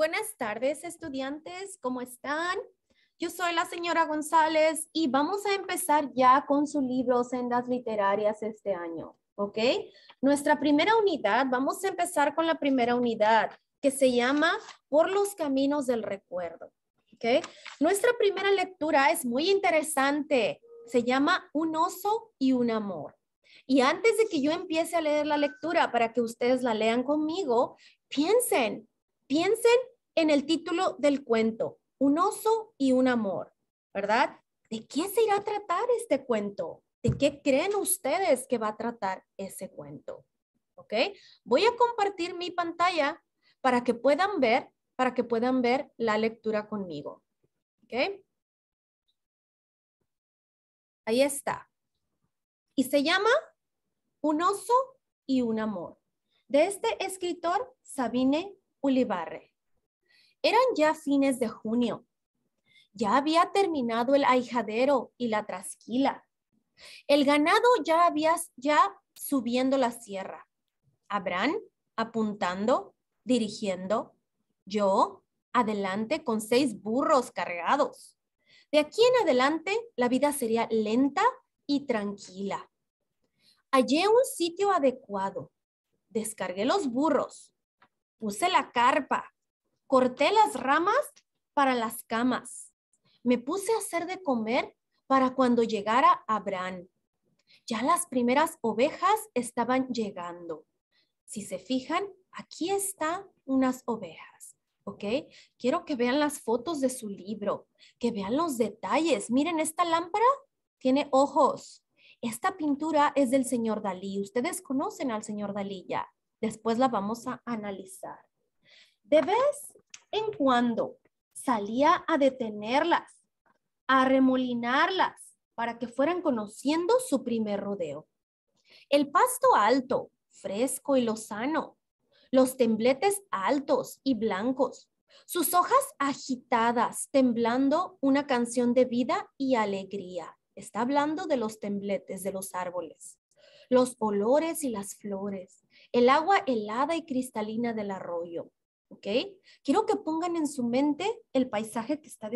Buenas tardes, estudiantes, ¿cómo están? Yo soy la señora González y vamos a empezar ya con su libro Sendas Literarias este año, ¿ok? Nuestra primera unidad, vamos a empezar con la primera unidad que se llama Por los Caminos del Recuerdo, ¿ok? Nuestra primera lectura es muy interesante, se llama Un oso y un amor. Y antes de que yo empiece a leer la lectura para que ustedes la lean conmigo, piensen, piensen en el título del cuento, Un oso y un amor, ¿verdad? ¿De qué se irá a tratar este cuento? ¿De qué creen ustedes que va a tratar ese cuento? ¿Ok? Voy a compartir mi pantalla para que puedan ver, para que puedan ver la lectura conmigo. Ahí está. Y se llama Un oso y un amor. De este escritor, Sabine Ulibarre. Eran ya fines de junio. Ya había terminado el ahijadero y la trasquila. El ganado ya había ya subiendo la sierra. Abraham apuntando, dirigiendo. Yo adelante con seis burros cargados. De aquí en adelante la vida sería lenta y tranquila. Hallé un sitio adecuado. Descargué los burros. Puse la carpa corté las ramas para las camas. Me puse a hacer de comer para cuando llegara Abraham. Ya las primeras ovejas estaban llegando. Si se fijan, aquí están unas ovejas, ¿ok? Quiero que vean las fotos de su libro, que vean los detalles. Miren, esta lámpara tiene ojos. Esta pintura es del señor Dalí. Ustedes conocen al señor Dalí ya. Después la vamos a analizar. Debes en cuando salía a detenerlas, a remolinarlas para que fueran conociendo su primer rodeo. El pasto alto, fresco y lozano, los tembletes altos y blancos, sus hojas agitadas, temblando una canción de vida y alegría. Está hablando de los tembletes de los árboles, los olores y las flores, el agua helada y cristalina del arroyo, ¿ok? Quiero que pongan en su mente el paisaje que está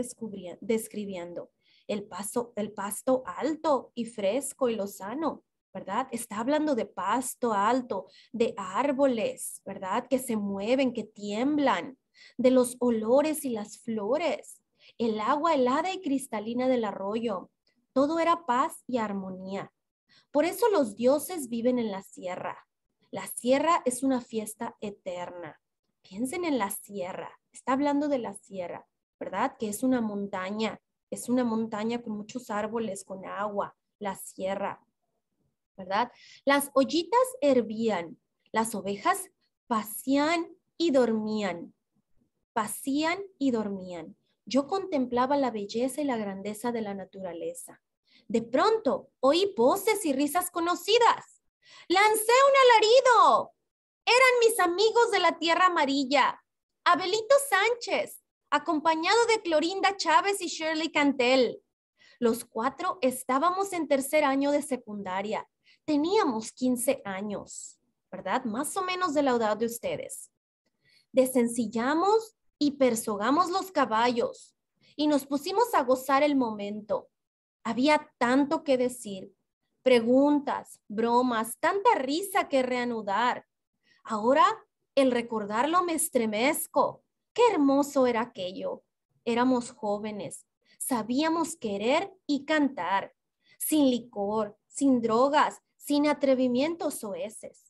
describiendo, el, paso, el pasto alto y fresco y lozano, ¿verdad? Está hablando de pasto alto, de árboles, ¿verdad? Que se mueven, que tiemblan, de los olores y las flores, el agua helada y cristalina del arroyo. Todo era paz y armonía. Por eso los dioses viven en la sierra. La sierra es una fiesta eterna piensen en la sierra, está hablando de la sierra, ¿verdad? Que es una montaña, es una montaña con muchos árboles, con agua, la sierra, ¿verdad? Las ollitas hervían, las ovejas pasían y dormían, pasían y dormían. Yo contemplaba la belleza y la grandeza de la naturaleza. De pronto oí voces y risas conocidas. Lancé un alarido eran mis amigos de la Tierra Amarilla, Abelito Sánchez, acompañado de Clorinda Chávez y Shirley Cantel. Los cuatro estábamos en tercer año de secundaria. Teníamos 15 años, ¿verdad? Más o menos de la edad de ustedes. Desencillamos y persogamos los caballos y nos pusimos a gozar el momento. Había tanto que decir, preguntas, bromas, tanta risa que reanudar. Ahora, el recordarlo me estremezco. Qué hermoso era aquello. Éramos jóvenes, sabíamos querer y cantar, sin licor, sin drogas, sin atrevimientos oeces.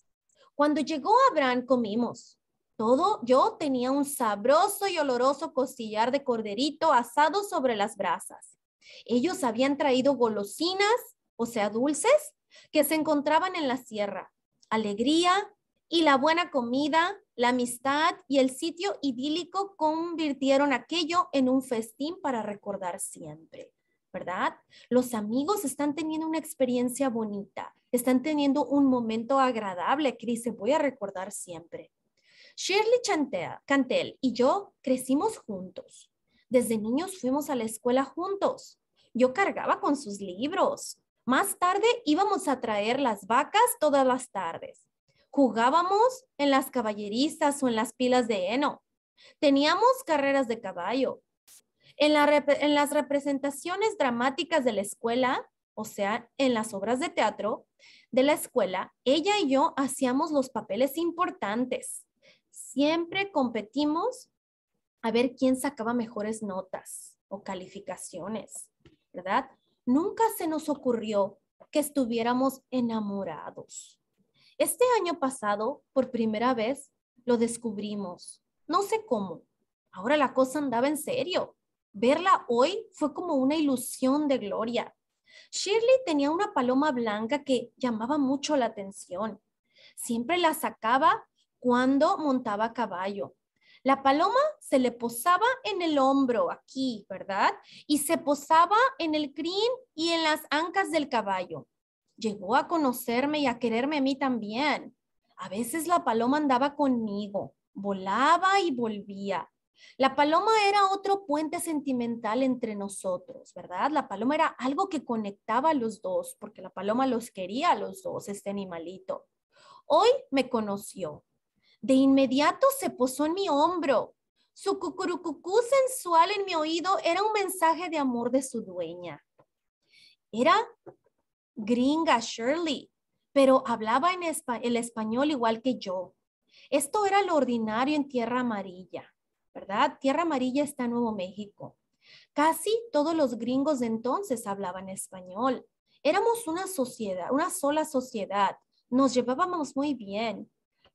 Cuando llegó Abraham comimos. Todo yo tenía un sabroso y oloroso costillar de corderito asado sobre las brasas. Ellos habían traído golosinas, o sea, dulces, que se encontraban en la sierra. Alegría, y la buena comida, la amistad y el sitio idílico convirtieron aquello en un festín para recordar siempre, ¿verdad? Los amigos están teniendo una experiencia bonita, están teniendo un momento agradable que dice voy a recordar siempre. Shirley Cantel y yo crecimos juntos. Desde niños fuimos a la escuela juntos. Yo cargaba con sus libros. Más tarde íbamos a traer las vacas todas las tardes. Jugábamos en las caballerizas o en las pilas de heno. Teníamos carreras de caballo. En, en las representaciones dramáticas de la escuela, o sea, en las obras de teatro de la escuela, ella y yo hacíamos los papeles importantes. Siempre competimos a ver quién sacaba mejores notas o calificaciones, ¿verdad? Nunca se nos ocurrió que estuviéramos enamorados. Este año pasado, por primera vez, lo descubrimos. No sé cómo. Ahora la cosa andaba en serio. Verla hoy fue como una ilusión de gloria. Shirley tenía una paloma blanca que llamaba mucho la atención. Siempre la sacaba cuando montaba caballo. La paloma se le posaba en el hombro, aquí, ¿verdad? Y se posaba en el crin y en las ancas del caballo llegó a conocerme y a quererme a mí también. A veces la paloma andaba conmigo, volaba y volvía. La paloma era otro puente sentimental entre nosotros, ¿verdad? La paloma era algo que conectaba a los dos, porque la paloma los quería a los dos, este animalito. Hoy me conoció. De inmediato se posó en mi hombro. Su cucurucucú sensual en mi oído era un mensaje de amor de su dueña. Era gringa, Shirley, pero hablaba en el español igual que yo. Esto era lo ordinario en Tierra Amarilla, ¿verdad? Tierra Amarilla está en Nuevo México. Casi todos los gringos de entonces hablaban español. Éramos una sociedad, una sola sociedad. Nos llevábamos muy bien.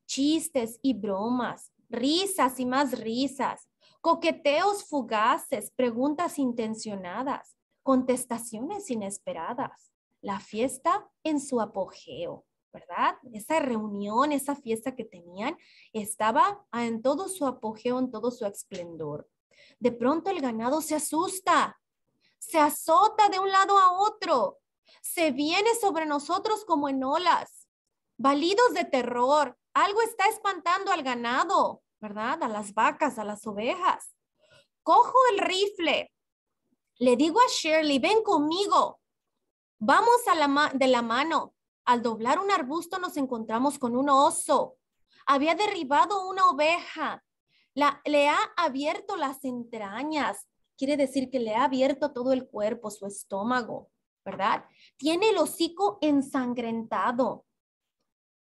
Chistes y bromas, risas y más risas, coqueteos fugaces, preguntas intencionadas, contestaciones inesperadas la fiesta en su apogeo, ¿verdad? Esa reunión, esa fiesta que tenían, estaba en todo su apogeo, en todo su esplendor. De pronto el ganado se asusta, se azota de un lado a otro, se viene sobre nosotros como en olas, validos de terror. Algo está espantando al ganado, ¿verdad? A las vacas, a las ovejas. Cojo el rifle. Le digo a Shirley, ven conmigo, Vamos a la de la mano. Al doblar un arbusto nos encontramos con un oso. Había derribado una oveja. le ha abierto las entrañas. Quiere decir que le ha abierto todo el cuerpo, su estómago, ¿verdad? Tiene el hocico ensangrentado.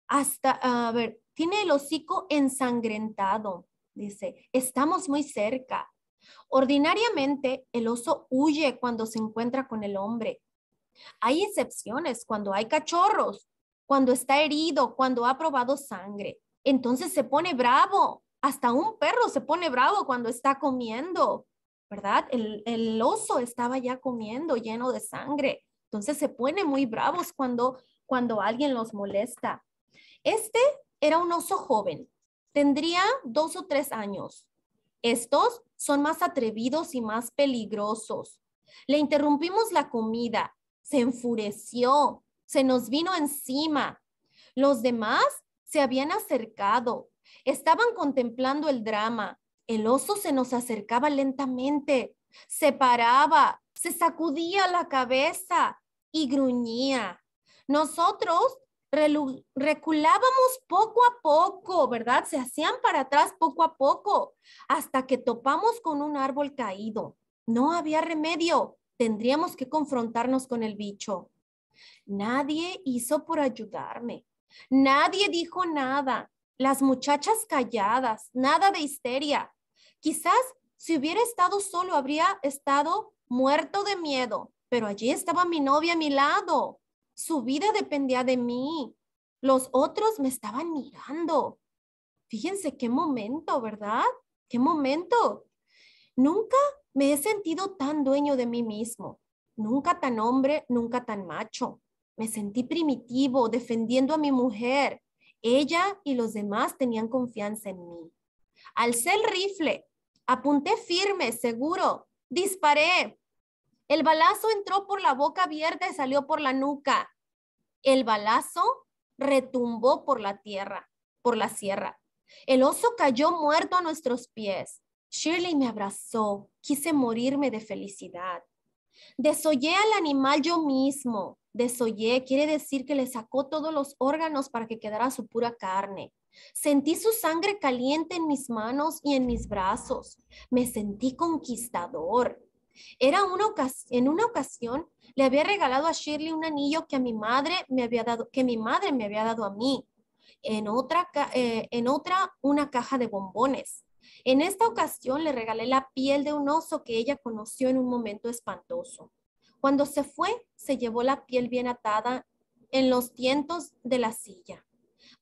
Hasta, a ver, tiene el hocico ensangrentado. Dice, estamos muy cerca. Ordinariamente, el oso huye cuando se encuentra con el hombre, hay excepciones cuando hay cachorros, cuando está herido, cuando ha probado sangre. Entonces se pone bravo. Hasta un perro se pone bravo cuando está comiendo, ¿verdad? El, oso estaba ya comiendo lleno de sangre. Entonces se pone muy bravos cuando, cuando alguien los molesta. Este era un oso joven, tendría dos o tres años. Estos son más atrevidos y más peligrosos. Le interrumpimos la comida, se enfureció, se nos vino encima. Los demás se habían acercado, estaban contemplando el drama. El oso se nos acercaba lentamente, se paraba, se sacudía la cabeza y gruñía. Nosotros reculábamos poco a poco, ¿verdad? Se hacían para atrás poco a poco, hasta que topamos con un árbol caído. No había remedio tendríamos que confrontarnos con el bicho. Nadie hizo por ayudarme. Nadie dijo nada. Las muchachas calladas, nada de histeria. Quizás si hubiera estado solo habría estado muerto de miedo, pero allí estaba mi novia a mi lado. Su vida dependía de mí. Los otros me estaban mirando. Fíjense qué momento, ¿verdad? ¿Qué momento? Nunca me he sentido tan dueño de mí mismo, nunca tan hombre, nunca tan macho. Me sentí primitivo defendiendo a mi mujer. Ella y los demás tenían confianza en mí. Alcé el rifle, apunté firme, seguro, disparé. El balazo entró por la boca abierta y salió por la nuca. El balazo retumbó por la tierra, por la sierra. El oso cayó muerto a nuestros pies. Shirley me abrazó, quise morirme de felicidad. Desollé al animal yo mismo. Desollé quiere decir que le sacó todos los órganos para que quedara su pura carne. Sentí su sangre caliente en mis manos y en mis brazos. Me sentí conquistador. Era una en una ocasión le había regalado a Shirley un anillo que a mi madre me había dado, que mi madre me había dado a mí. En otra, eh, en otra una caja de bombones. En esta ocasión le regalé la piel de un oso que ella conoció en un momento espantoso. Cuando se fue, se llevó la piel bien atada en los tientos de la silla.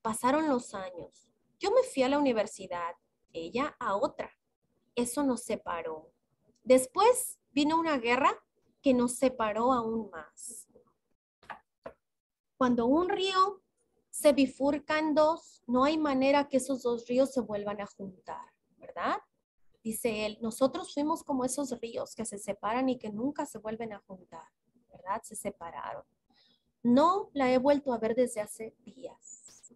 Pasaron los años. Yo me fui a la universidad, ella a otra. Eso nos separó. Después vino una guerra que nos separó aún más. Cuando un río se bifurca en dos, no hay manera que esos dos ríos se vuelvan a juntar. ¿verdad? Dice él, nosotros fuimos como esos ríos que se separan y que nunca se vuelven a juntar, ¿verdad? Se separaron. No la he vuelto a ver desde hace días.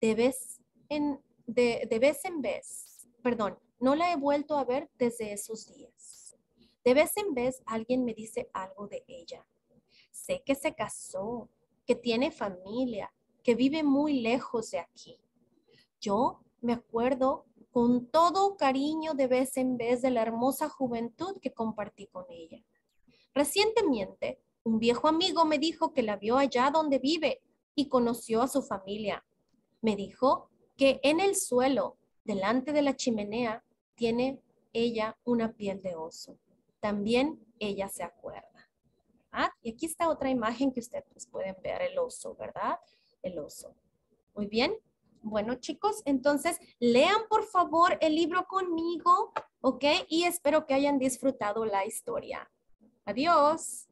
De vez en, de, vez, en vez, perdón, no la he vuelto a ver desde esos días. De vez en vez alguien me dice algo de ella. Sé que se casó, que tiene familia, que vive muy lejos de aquí. Yo me acuerdo con todo cariño de vez en vez de la hermosa juventud que compartí con ella. Recientemente, un viejo amigo me dijo que la vio allá donde vive y conoció a su familia. Me dijo que en el suelo, delante de la chimenea, tiene ella una piel de oso. También ella se acuerda. Ah, y aquí está otra imagen que ustedes pueden ver, el oso, ¿verdad? El oso. Muy bien, bueno, chicos, entonces lean por favor el libro conmigo, ¿ok? Y espero que hayan disfrutado la historia. Adiós.